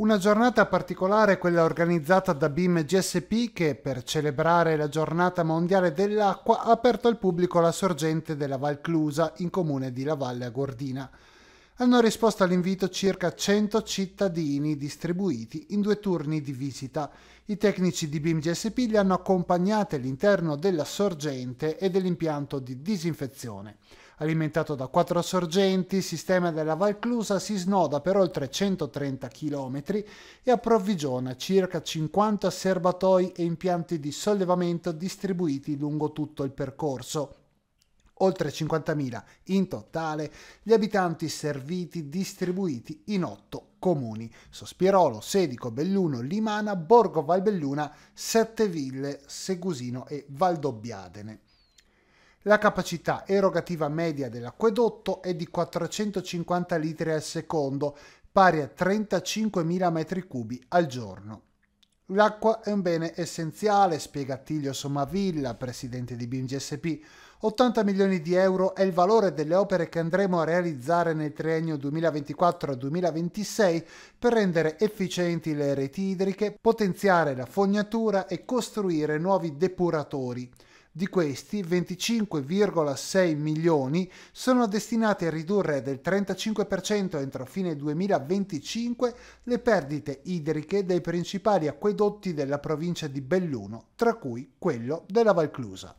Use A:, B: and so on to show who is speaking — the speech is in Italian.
A: Una giornata particolare è quella organizzata da BIM GSP che per celebrare la giornata mondiale dell'acqua ha aperto al pubblico la sorgente della Val Clusa in comune di La Valle a Gordina. Hanno risposto all'invito circa 100 cittadini distribuiti in due turni di visita. I tecnici di BIM GSP li hanno accompagnati all'interno della sorgente e dell'impianto di disinfezione. Alimentato da quattro sorgenti, il sistema della Valclusa si snoda per oltre 130 km e approvvigiona circa 50 serbatoi e impianti di sollevamento distribuiti lungo tutto il percorso oltre 50.000 in totale, gli abitanti serviti distribuiti in otto comuni, Sospirolo, Sedico, Belluno, Limana, Borgo Valbelluna, Setteville, Segusino e Valdobbiadene. La capacità erogativa media dell'acquedotto è di 450 litri al secondo, pari a 35.000 metri cubi al giorno. L'acqua è un bene essenziale, spiega Tiglio Somavilla, presidente di BIMGSP. 80 milioni di euro è il valore delle opere che andremo a realizzare nel triennio 2024-2026 per rendere efficienti le reti idriche, potenziare la fognatura e costruire nuovi depuratori. Di questi, 25,6 milioni sono destinati a ridurre del 35% entro fine 2025 le perdite idriche dei principali acquedotti della provincia di Belluno, tra cui quello della Valclusa.